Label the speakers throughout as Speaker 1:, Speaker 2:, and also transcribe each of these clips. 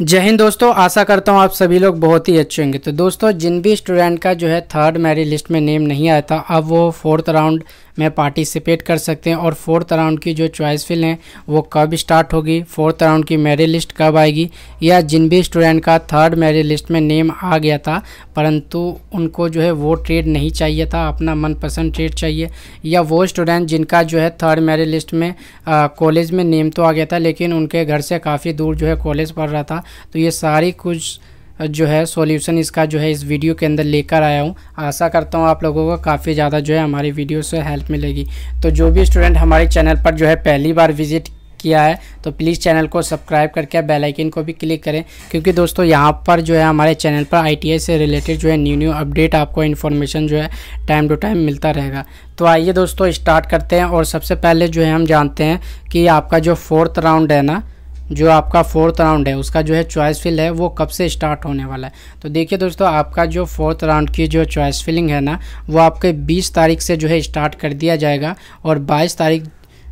Speaker 1: जय हिंद दोस्तों आशा करता हूँ आप सभी लोग बहुत ही अच्छे होंगे तो दोस्तों जिन भी स्टूडेंट का जो है थर्ड मेरी लिस्ट में नेम नहीं आया था अब वो फोर्थ राउंड में पार्टिसिपेट कर सकते हैं और फोर्थ राउंड की जो चॉइस फिल हैं वो कब स्टार्ट होगी फोर्थ राउंड की मेरिट लिस्ट कब आएगी या जिन भी स्टूडेंट का थर्ड मेरिट लिस्ट में नेम आ गया था परंतु उनको जो है वो ट्रेड नहीं चाहिए था अपना मनपसंद ट्रेड चाहिए या वो स्टूडेंट जिनका जो है थर्ड मेरिट लिस्ट में कॉलेज में नेम तो आ गया था लेकिन उनके घर से काफ़ी दूर जो है कॉलेज पढ़ रहा था तो ये सारी कुछ जो है सॉल्यूशन इसका जो है इस वीडियो के अंदर लेकर आया हूँ आशा करता हूँ आप लोगों को काफ़ी ज़्यादा जो है हमारी वीडियो से हेल्प मिलेगी तो जो भी स्टूडेंट हमारे चैनल पर जो है पहली बार विजिट किया है तो प्लीज़ चैनल को सब्सक्राइब करके बेल आइकन को भी क्लिक करें क्योंकि दोस्तों यहाँ पर जो है हमारे चैनल पर आईटीआई से रिलेटेड जो है न्यू न्यू अपडेट आपको इन्फॉर्मेशन जो है टाइम टू टाइम मिलता रहेगा तो आइए दोस्तों स्टार्ट करते हैं और सबसे पहले जो है हम जानते हैं कि आपका जो फोर्थ राउंड है ना जो आपका फोर्थ राउंड है उसका जो है चॉइस फिल है वो कब से स्टार्ट होने वाला है तो देखिए दोस्तों आपका जो फोर्थ राउंड की जो चॉइस फिलिंग है ना वो आपके 20 तारीख से जो है स्टार्ट कर दिया जाएगा और 22 तारीख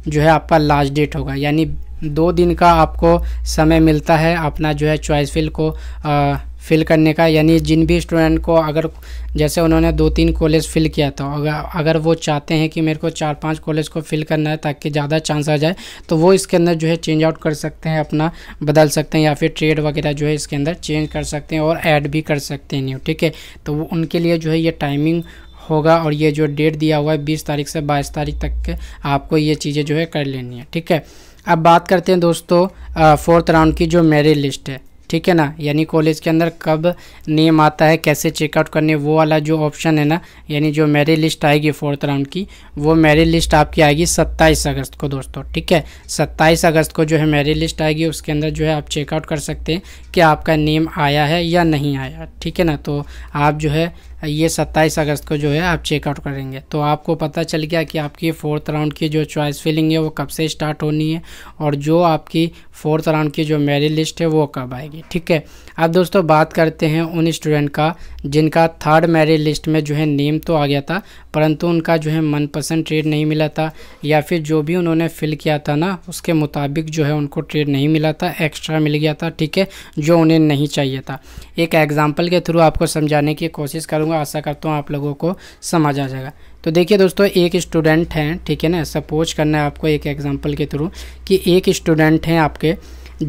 Speaker 1: जो है आपका लास्ट डेट होगा यानी दो दिन का आपको समय मिलता है अपना जो है चॉइस फिल को आ, फिल करने का यानी जिन भी स्टूडेंट को अगर जैसे उन्होंने दो तीन कॉलेज फिल किया था तो, अगर अगर वो चाहते हैं कि मेरे को चार पांच कॉलेज को फिल करना है ताकि ज़्यादा चांस आ जाए तो वो इसके अंदर जो है चेंज आउट कर सकते हैं अपना बदल सकते हैं या फिर ट्रेड वगैरह जो है इसके अंदर चेंज कर सकते हैं और ऐड भी कर सकते हैं न्यू ठीक है तो उनके लिए जो है ये टाइमिंग होगा और ये जो डेट दिया हुआ है बीस तारीख से बाईस तारीख तक के आपको ये चीज़ें जो है कर लेनी है ठीक है अब बात करते हैं दोस्तों फोर्थ राउंड की जो मेरिट लिस्ट है ठीक है ना यानी कॉलेज के अंदर कब नेम आता है कैसे चेकआउट करने वो वाला जो ऑप्शन है ना यानी जो मेरिट लिस्ट आएगी फोर्थ राउंड की वो मेरिट लिस्ट आपकी आएगी सत्ताईस अगस्त को दोस्तों ठीक है सत्ताईस अगस्त को जो है मेरिट लिस्ट आएगी उसके अंदर जो है आप चेकआउट कर सकते हैं कि आपका नेम आया है या नहीं आया ठीक है ना तो आप जो है ये सत्ताईस अगस्त को जो है आप चेकआउट करेंगे तो आपको पता चल गया कि आपकी फोर्थ राउंड की जो चॉइस फिलिंग है वो कब से स्टार्ट होनी है और जो आपकी फोर्थ राउंड की जो मेरिट लिस्ट है वो कब आएगी ठीक है अब दोस्तों बात करते हैं उन स्टूडेंट का जिनका थर्ड मेरी लिस्ट में जो है नेम तो आ गया था परंतु उनका जो है मनपसंद ट्रेड नहीं मिला था या फिर जो भी उन्होंने फिल किया था ना उसके मुताबिक जो है उनको ट्रेड नहीं मिला था एक्स्ट्रा मिल गया था ठीक है जो उन्हें नहीं चाहिए था एक एग्ज़ाम्पल के थ्रू आपको समझाने की कोशिश करूँगा आशा करता हूँ आप लोगों को समझ आ जाएगा तो देखिए दोस्तों एक स्टूडेंट हैं ठीक है ना सपोज करना है आपको एक एग्ज़ाम्पल के थ्रू कि एक स्टूडेंट हैं आपके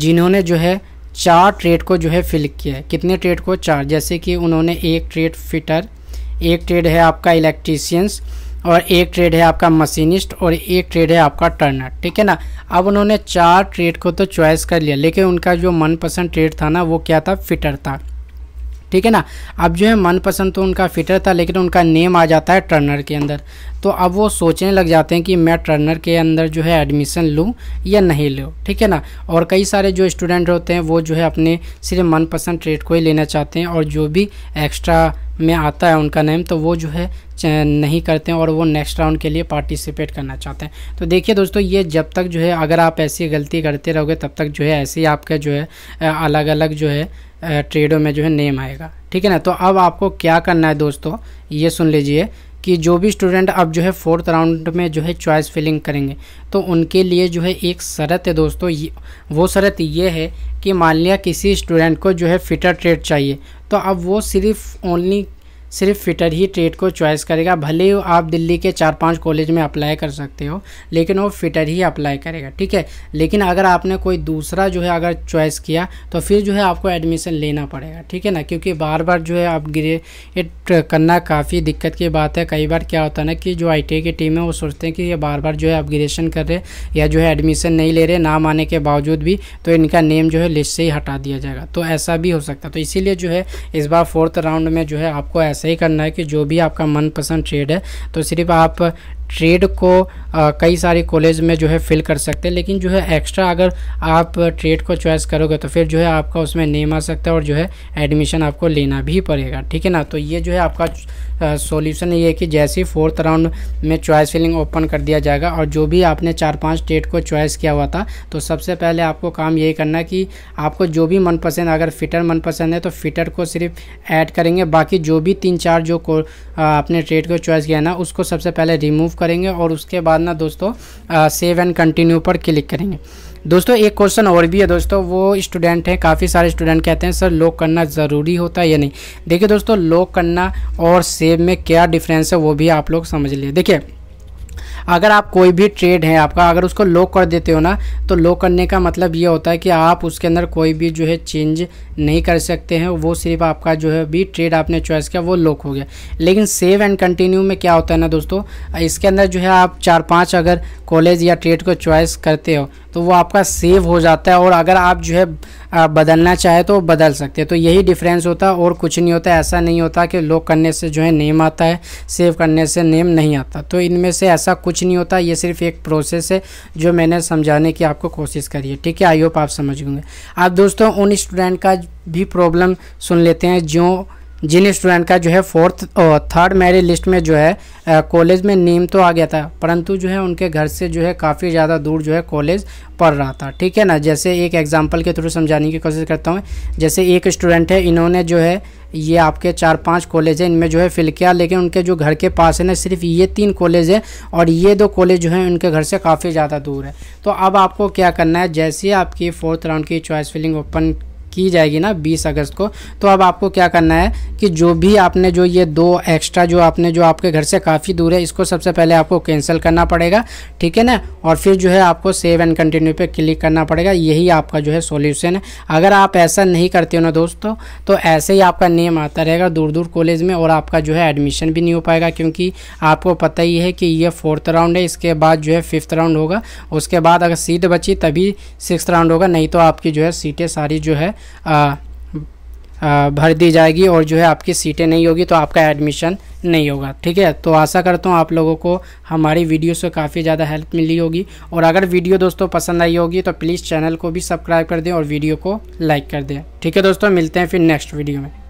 Speaker 1: जिन्होंने जो है चार ट्रेड को जो है फिल किया है कितने ट्रेड को चार जैसे कि उन्होंने एक ट्रेड फिटर एक ट्रेड है आपका इलेक्ट्रीशियंस और एक ट्रेड है आपका मशीनिस्ट और एक ट्रेड है आपका टर्नर ठीक है ना अब उन्होंने चार ट्रेड को तो चॉइस कर लिया लेकिन उनका जो मनपसंद ट्रेड था ना वो क्या था फिटर था ठीक है ना अब जो है मनपसंद तो उनका फिटर था लेकिन उनका नेम आ जाता है टर्नर के अंदर तो अब वो सोचने लग जाते हैं कि मैं टर्नर के अंदर जो है एडमिशन लूँ या नहीं लूँ ठीक है ना और कई सारे जो स्टूडेंट होते हैं वो जो है अपने सिर्फ मनपसंद ट्रेड को ही लेना चाहते हैं और जो भी एक्स्ट्रा में आता है उनका नेम तो वो जो है नहीं करते हैं और वो नेक्स्ट राउंड के लिए पार्टिसिपेट करना चाहते हैं तो देखिए दोस्तों ये जब तक जो है अगर आप ऐसी गलती करते रहोगे तब तक जो है ऐसे ही आपका जो है अलग अलग जो है ट्रेडों में जो है नेम आएगा ठीक है ना तो अब आपको क्या करना है दोस्तों ये सुन लीजिए कि जो भी स्टूडेंट अब जो है फोर्थ राउंड में जो है चॉइस फिलिंग करेंगे तो उनके लिए जो है एक शरत है दोस्तों वो शरत ये है कि मान लिया किसी स्टूडेंट को जो है फिटर ट्रेड चाहिए तो अब वो सिर्फ ओनली सिर्फ फिटर ही ट्रेड को चॉइस करेगा भले ही आप दिल्ली के चार पांच कॉलेज में अप्लाई कर सकते हो लेकिन वो फिटर ही अप्लाई करेगा ठीक है लेकिन अगर आपने कोई दूसरा जो है अगर चॉइस किया तो फिर जो है आपको एडमिशन लेना पड़ेगा ठीक है ना क्योंकि बार बार जो है आप करना काफ़ी दिक्कत की बात है कई बार क्या होता है ना कि जो आई की टीम है वो सोचते हैं कि ये बार बार जो है अपग्रेडेशन कर रहे या जो है एडमिशन नहीं ले रहे नाम आने के बावजूद भी तो इनका नेम जो है लिस्ट से ही हटा दिया जाएगा तो ऐसा भी हो सकता है तो इसीलिए जो है इस बार फोर्थ राउंड में जो है आपको ऐसे ऐसा ही करना है कि जो भी आपका मनपसंद ट्रेड है तो सिर्फ आप ट्रेड को आ, कई सारे कॉलेज में जो है फिल कर सकते हैं लेकिन जो है एक्स्ट्रा अगर आप ट्रेड को चॉइस करोगे तो फिर जो है आपका उसमें नेम आ सकता है और जो है एडमिशन आपको लेना भी पड़ेगा ठीक है ना तो ये जो है आपका सॉल्यूशन ये है कि जैसे ही फोर्थ राउंड में चॉइस फिलिंग ओपन कर दिया जाएगा और जो भी आपने चार पाँच ट्रेड को चॉइस किया हुआ था तो सबसे पहले आपको काम यही करना है कि आपको जो भी मनपसंद अगर फिटर मनपसंद है तो फिटर को सिर्फ ऐड करेंगे बाकी जो भी तीन चार जो को आपने ट्रेड को चॉइस किया ना उसको सबसे पहले रिमूव करेंगे और उसके बाद ना दोस्तों सेव एंड कंटिन्यू पर क्लिक करेंगे दोस्तों एक क्वेश्चन और भी है दोस्तों वो स्टूडेंट हैं काफ़ी सारे स्टूडेंट कहते हैं सर लॉक करना ज़रूरी होता है या नहीं देखिए दोस्तों लॉक करना और सेव में क्या डिफरेंस है वो भी आप लोग समझ लिए देखिए अगर आप कोई भी ट्रेड है आपका अगर उसको लॉक कर देते हो ना तो लॉक करने का मतलब ये होता है कि आप उसके अंदर कोई भी जो है चेंज नहीं कर सकते हैं वो सिर्फ आपका जो है भी ट्रेड आपने चॉइस किया वो लॉक हो गया लेकिन सेव एंड कंटिन्यू में क्या होता है ना दोस्तों इसके अंदर जो है आप चार पाँच अगर कॉलेज या ट्रेड को चॉइस करते हो तो वो आपका सेव हो जाता है और अगर आप जो है बदलना चाहे तो बदल सकते हैं तो यही डिफरेंस होता है और कुछ नहीं होता ऐसा नहीं होता कि लॉक करने से जो है नेम आता है सेव करने से नेम नहीं आता तो इनमें से ऐसा कुछ नहीं होता ये सिर्फ एक प्रोसेस है जो मैंने समझाने की आपको कोशिश करी है ठीक है आई होप आप समझ गए आप दोस्तों उन स्टूडेंट का भी प्रॉब्लम सुन लेते हैं जो जिन स्टूडेंट का जो है फोर्थ थर्ड मेरिट लिस्ट में जो है कॉलेज में नेम तो आ गया था परंतु जो है उनके घर से जो है काफ़ी ज़्यादा दूर जो है कॉलेज पढ़ रहा था ठीक है ना जैसे एक एग्जांपल के थ्रू समझाने की कोशिश करता हूँ जैसे एक स्टूडेंट है इन्होंने जो है ये आपके चार पांच कॉलेज हैं इनमें जो है फिल किया लेकिन उनके जो घर के पास है ना सिर्फ ये तीन कॉलेज है और ये दो कॉलेज जो है उनके घर से काफ़ी ज़्यादा दूर है तो अब आपको क्या करना है जैसे आपकी फोर्थ राउंड की चॉइस फिलिंग ओपन की जाएगी ना 20 अगस्त को तो अब आपको क्या करना है कि जो भी आपने जो ये दो एक्स्ट्रा जो आपने जो आपके घर से काफ़ी दूर है इसको सबसे पहले आपको कैंसिल करना पड़ेगा ठीक है ना और फिर जो है आपको सेव एंड कंटिन्यू पे क्लिक करना पड़ेगा यही आपका जो है सोल्यूशन है अगर आप ऐसा नहीं करते हो ना दोस्तों तो ऐसे ही आपका नेम आता रहेगा दूर दूर कॉलेज में और आपका जो है एडमिशन भी नहीं हो पाएगा क्योंकि आपको पता ही है कि ये फोर्थ राउंड है इसके बाद जो है फिफ्थ राउंड होगा उसके बाद अगर सीट बची तभी सिक्स राउंड होगा नहीं तो आपकी जो है सीटें सारी जो है भर दी जाएगी और जो है आपकी सीटें नहीं होगी तो आपका एडमिशन नहीं होगा ठीक है तो आशा करता हूँ आप लोगों को हमारी वीडियो से काफ़ी ज़्यादा हेल्प मिली होगी और अगर वीडियो दोस्तों पसंद आई होगी तो प्लीज़ चैनल को भी सब्सक्राइब कर दें और वीडियो को लाइक कर दें ठीक है दोस्तों मिलते हैं फिर नेक्स्ट वीडियो में